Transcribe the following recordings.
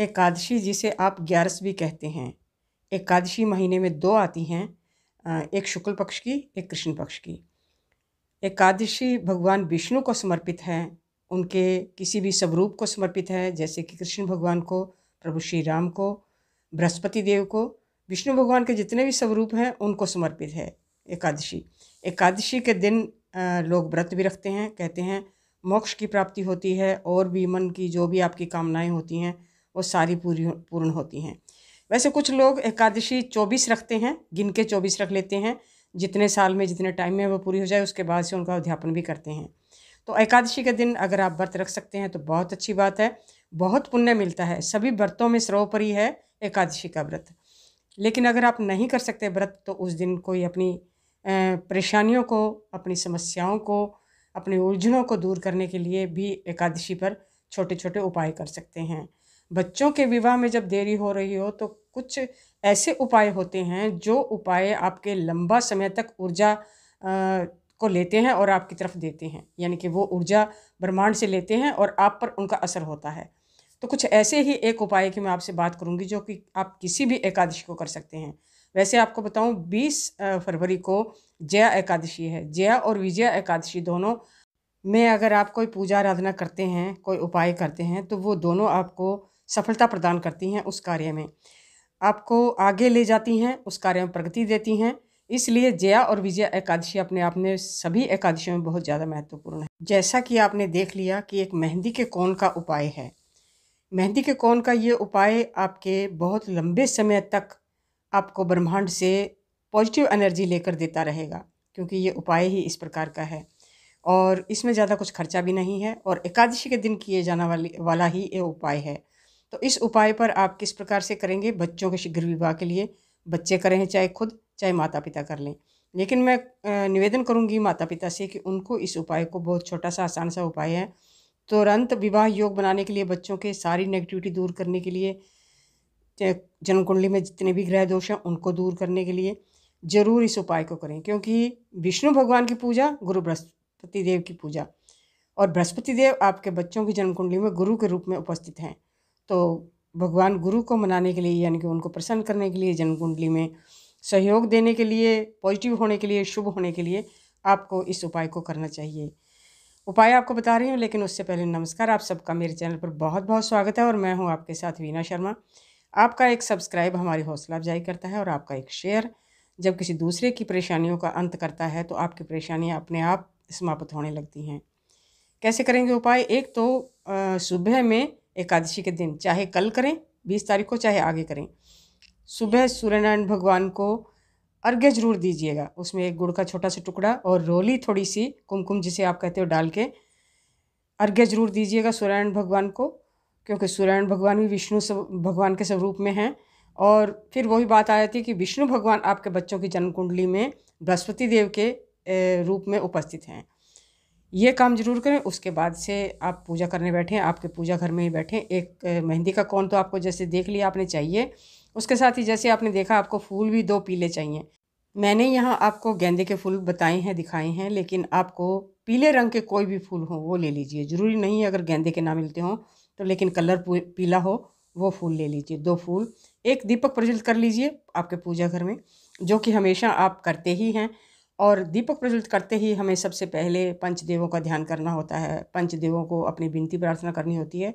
एकादशी जिसे आप ग्यारस भी कहते हैं एकादशी महीने में दो आती हैं एक शुक्ल पक्ष की एक कृष्ण पक्ष की एकादशी भगवान विष्णु को समर्पित है उनके किसी भी स्वरूप को समर्पित है जैसे कि कृष्ण भगवान को प्रभु श्री राम को बृहस्पति देव को विष्णु भगवान के जितने भी स्वरूप हैं उनको समर्पित है एकादशी एकादशी के दिन लोग व्रत भी रखते हैं कहते हैं मोक्ष की प्राप्ति होती है और भी मन की जो भी आपकी कामनाएं होती हैं वो सारी पूरी पूर्ण होती हैं वैसे कुछ लोग एकादशी चौबीस रखते हैं गिन के चौबीस रख लेते हैं जितने साल में जितने टाइम में वो पूरी हो जाए उसके बाद से उनका अध्यापन भी करते हैं तो एकादशी के दिन अगर आप व्रत रख सकते हैं तो बहुत अच्छी बात है बहुत पुण्य मिलता है सभी व्रतों में सर्वोपरि है एकादशी का व्रत लेकिन अगर आप नहीं कर सकते व्रत तो उस दिन कोई अपनी परेशानियों को अपनी समस्याओं को अपनी उलझनों को दूर करने के लिए भी एकादशी पर छोटे छोटे उपाय कर सकते हैं बच्चों के विवाह में जब देरी हो रही हो तो कुछ ऐसे उपाय होते हैं जो उपाय आपके लंबा समय तक ऊर्जा को लेते हैं और आपकी तरफ देते हैं यानी कि वो ऊर्जा ब्रह्मांड से लेते हैं और आप पर उनका असर होता है तो कुछ ऐसे ही एक उपाय की मैं आपसे बात करूंगी जो कि आप किसी भी एकादशी को कर सकते हैं वैसे आपको बताऊं 20 फरवरी को जया एकादशी है जया और विजया एकादशी दोनों में अगर आप कोई पूजा आराधना करते हैं कोई उपाय करते हैं तो वो दोनों आपको सफलता प्रदान करती हैं उस कार्य में आपको आगे ले जाती हैं उस कार्य में प्रगति देती हैं इसलिए जया और विजय एकादशी अपने आप में सभी एकादशियों में बहुत ज़्यादा महत्वपूर्ण है जैसा कि आपने देख लिया कि एक मेहंदी के कौन का उपाय है मेहंदी के कौन का ये उपाय आपके बहुत लंबे समय तक आपको ब्रह्मांड से पॉजिटिव एनर्जी लेकर देता रहेगा क्योंकि ये उपाय ही इस प्रकार का है और इसमें ज़्यादा कुछ खर्चा भी नहीं है और एकादशी के दिन किए जाने वाली वाला ही ये उपाय है तो इस उपाय पर आप किस प्रकार से करेंगे बच्चों के शीघ्र विवाह के लिए बच्चे करें चाहे खुद चाहे माता पिता कर लें लेकिन मैं निवेदन करूंगी माता पिता से कि उनको इस उपाय को बहुत छोटा सा आसान सा उपाय है तुरंत विवाह योग बनाने के लिए बच्चों के सारी नेगेटिविटी दूर करने के लिए जन्म कुंडली में जितने भी ग्रह दोष हैं उनको दूर करने के लिए ज़रूर इस उपाय को करें क्योंकि विष्णु भगवान की पूजा गुरु बृहस्पति देव की पूजा और बृहस्पति देव आपके बच्चों की जन्म कुंडली में गुरु के रूप में उपस्थित हैं तो भगवान गुरु को मनाने के लिए यानी कि उनको प्रसन्न करने के लिए जन्म कुंडली में सहयोग देने के लिए पॉजिटिव होने के लिए शुभ होने के लिए आपको इस उपाय को करना चाहिए उपाय आपको बता रही हूँ लेकिन उससे पहले नमस्कार आप सबका मेरे चैनल पर बहुत बहुत स्वागत है और मैं हूँ आपके साथ वीना शर्मा आपका एक सब्सक्राइब हमारी हौसला अफजाई करता है और आपका एक शेयर जब किसी दूसरे की परेशानियों का अंत करता है तो आपकी परेशानियाँ अपने आप समाप्त होने लगती हैं कैसे करेंगे उपाय एक तो सुबह में एकादशी के दिन चाहे कल करें बीस तारीख को चाहे आगे करें सुबह सूर्यनारायण भगवान को अर्घ्य जरूर दीजिएगा उसमें एक गुड़ का छोटा सा टुकड़ा और रोली थोड़ी सी कुमकुम जिसे आप कहते हो डाल के अर्घ्य जरूर दीजिएगा सूर्यनारायण भगवान को क्योंकि सूर्यनारायण भगवान भी विष्णु सब भगवान के स्वरूप में हैं और फिर वही बात आ जाती है कि विष्णु भगवान आपके बच्चों की जन्म कुंडली में बृहस्पति देव के रूप में उपस्थित हैं ये काम जरूर करें उसके बाद से आप पूजा करने बैठें आपके पूजा घर में ही बैठें एक मेहंदी का कौन तो आपको जैसे देख लिया आपने चाहिए उसके साथ ही जैसे आपने देखा आपको फूल भी दो पीले चाहिए मैंने यहाँ आपको गेंदे के फूल बताए हैं दिखाए हैं लेकिन आपको पीले रंग के कोई भी फूल हो वो ले लीजिए ज़रूरी नहीं है अगर गेंदे के ना मिलते हों तो लेकिन कलर पीला हो वो फूल ले लीजिए दो फूल एक दीपक प्रज्वलित कर लीजिए आपके पूजा घर में जो कि हमेशा आप करते ही हैं और दीपक प्रज्वलित करते ही हमें सबसे पहले पंचदेवों का ध्यान करना होता है पंचदेवों को अपनी विनती प्रार्थना करनी होती है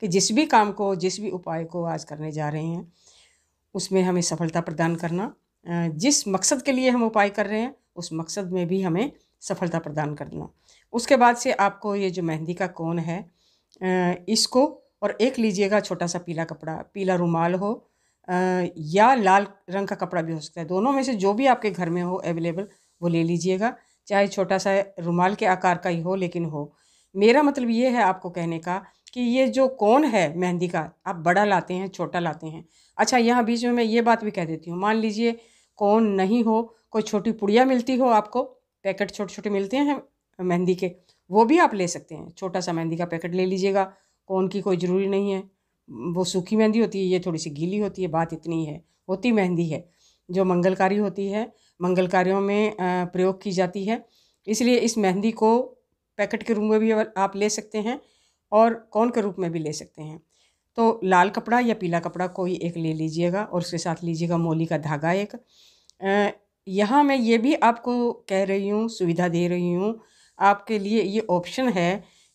कि जिस भी काम को जिस भी उपाय को आज करने जा रहे हैं उसमें हमें सफलता प्रदान करना जिस मकसद के लिए हम उपाय कर रहे हैं उस मकसद में भी हमें सफलता प्रदान करना उसके बाद से आपको ये जो मेहंदी का कोन है इसको और एक लीजिएगा छोटा सा पीला कपड़ा पीला रुमाल हो या लाल रंग का कपड़ा भी हो सकता है दोनों में से जो भी आपके घर में हो अवेलेबल वो ले लीजिएगा चाहे छोटा सा रुमाल के आकार का ही हो लेकिन हो मेरा मतलब ये है आपको कहने का कि ये जो कौन है मेहंदी का आप बड़ा लाते हैं छोटा लाते हैं अच्छा यहाँ बीच में मैं ये बात भी कह देती हूँ मान लीजिए कौन नहीं हो कोई छोटी पुड़िया मिलती हो आपको पैकेट छोटे छोटे मिलते हैं मेहंदी के वो भी आप ले सकते हैं छोटा सा मेहंदी का पैकेट ले लीजिएगा कौन की कोई ज़रूरी नहीं है वो सूखी मेहंदी होती है ये थोड़ी सी गीली होती है बात इतनी है होती मेहंदी है जो मंगलकारी होती है मंगल कार्यों में प्रयोग की जाती है इसलिए इस मेहंदी को पैकेट के रूप में भी आप ले सकते हैं और कौन के रूप में भी ले सकते हैं तो लाल कपड़ा या पीला कपड़ा कोई एक ले लीजिएगा और उसके साथ लीजिएगा मोली का धागा एक यहाँ मैं ये भी आपको कह रही हूँ सुविधा दे रही हूँ आपके लिए ये ऑप्शन है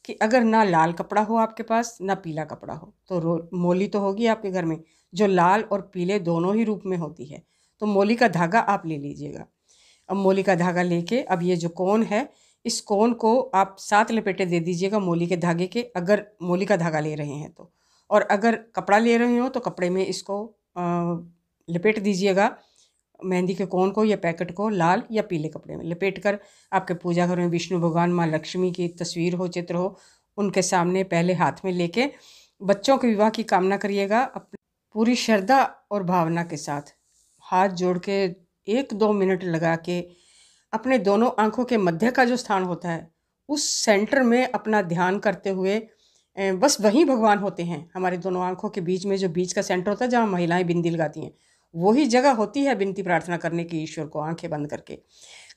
कि अगर ना लाल कपड़ा हो आपके पास ना पीला कपड़ा हो तो मोली तो होगी आपके घर में जो लाल और पीले दोनों ही रूप में होती है तो मोली का धागा आप ले लीजिएगा अब मोली का धागा लेके अब ये जो कोन है इस कोन को आप सात लपेटे दे दीजिएगा मोली के धागे के अगर मोली का धागा ले रहे हैं तो और अगर कपड़ा ले रहे हो तो कपड़े में इसको लपेट दीजिएगा मेहंदी के कोन को या पैकेट को लाल या पीले कपड़े में लपेट कर आपके पूजा घर में विष्णु भगवान माँ लक्ष्मी की तस्वीर हो चित्र हो उनके सामने पहले हाथ में लेके बच्चों के विवाह की कामना करिएगा अपनी पूरी श्रद्धा और भावना के साथ हाथ जोड़ के एक दो मिनट लगा के अपने दोनों आँखों के मध्य का जो स्थान होता है उस सेंटर में अपना ध्यान करते हुए बस वही भगवान होते हैं हमारे दोनों आँखों के बीच में जो बीच का सेंटर होता है जहाँ महिलाएं बिंदी लगाती हैं वही जगह होती है बिनती प्रार्थना करने की ईश्वर को आंखें बंद करके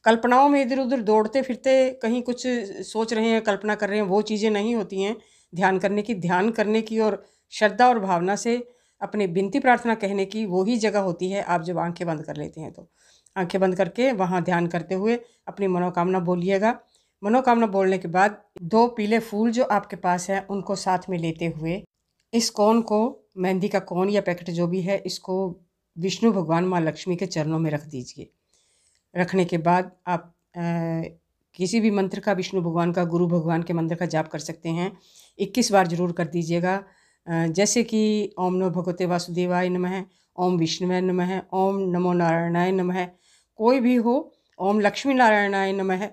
कल्पनाओं में इधर उधर दौड़ते फिरते कहीं कुछ सोच रहे हैं कल्पना कर रहे हैं वो चीज़ें नहीं होती हैं ध्यान करने की ध्यान करने की और श्रद्धा और भावना से अपनी बिनती प्रार्थना कहने की वही जगह होती है आप जब आंखें बंद कर लेते हैं तो आंखें बंद करके वहाँ ध्यान करते हुए अपनी मनोकामना बोलिएगा मनोकामना बोलने के बाद दो पीले फूल जो आपके पास हैं उनको साथ में लेते हुए इस कोन को मेहंदी का कोन या पैकेट जो भी है इसको विष्णु भगवान माँ लक्ष्मी के चरणों में रख दीजिए रखने के बाद आप आ, किसी भी मंत्र का विष्णु भगवान का गुरु भगवान के मंत्र का जाप कर सकते हैं 21 बार जरूर कर दीजिएगा जैसे कि ओम नमो भगवते वासुदेवाय नमः ओम विष्णुवय नमः ओम नमो नारायणाय नमः कोई भी हो ओम लक्ष्मी नारायणाय नमः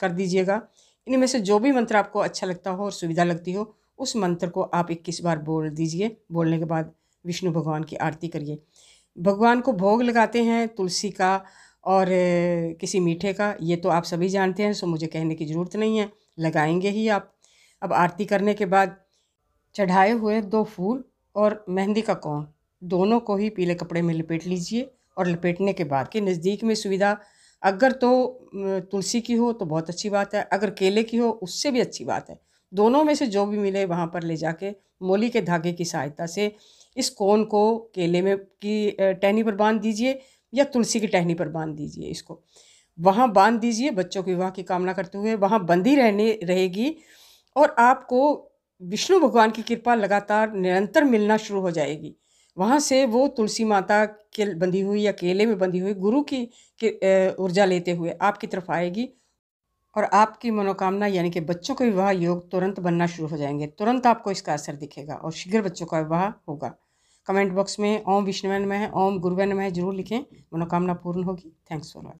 कर दीजिएगा इनमें से जो भी मंत्र आपको अच्छा लगता हो और सुविधा लगती हो उस मंत्र को आप इक्कीस बार बोल दीजिए बोलने के बाद विष्णु भगवान की आरती करिए भगवान को भोग लगाते हैं तुलसी का और किसी मीठे का ये तो आप सभी जानते हैं सो मुझे कहने की ज़रूरत नहीं है लगाएंगे ही आप अब आरती करने के बाद चढ़ाए हुए दो फूल और मेहंदी का कौन दोनों को ही पीले कपड़े में लपेट लीजिए और लपेटने के बाद के नज़दीक में सुविधा अगर तो तुलसी की हो तो बहुत अच्छी बात है अगर केले की हो उससे भी अच्छी बात है दोनों में से जो भी मिले वहाँ पर ले जाके मोली के धागे की सहायता से इस कोन को केले में की टहनी पर बांध दीजिए या तुलसी की टहनी पर बांध दीजिए इसको वहाँ बांध दीजिए बच्चों के विवाह की कामना करते हुए वहाँ बंदी रहने रहेगी और आपको विष्णु भगवान की कृपा लगातार निरंतर मिलना शुरू हो जाएगी वहाँ से वो तुलसी माता के बंधी हुई या केले में बंधी हुई गुरु की ऊर्जा लेते हुए आपकी तरफ आएगी और आपकी मनोकामना यानी कि बच्चों के विवाह योग तुरंत बनना शुरू हो जाएंगे तुरंत आपको इसका असर दिखेगा और शीघ्र बच्चों का विवाह होगा कमेंट बॉक्स में ओम विष्णुवन में ओम गुरुवन में जरूर लिखें मनोकामना पूर्ण होगी थैंक्स फॉर मच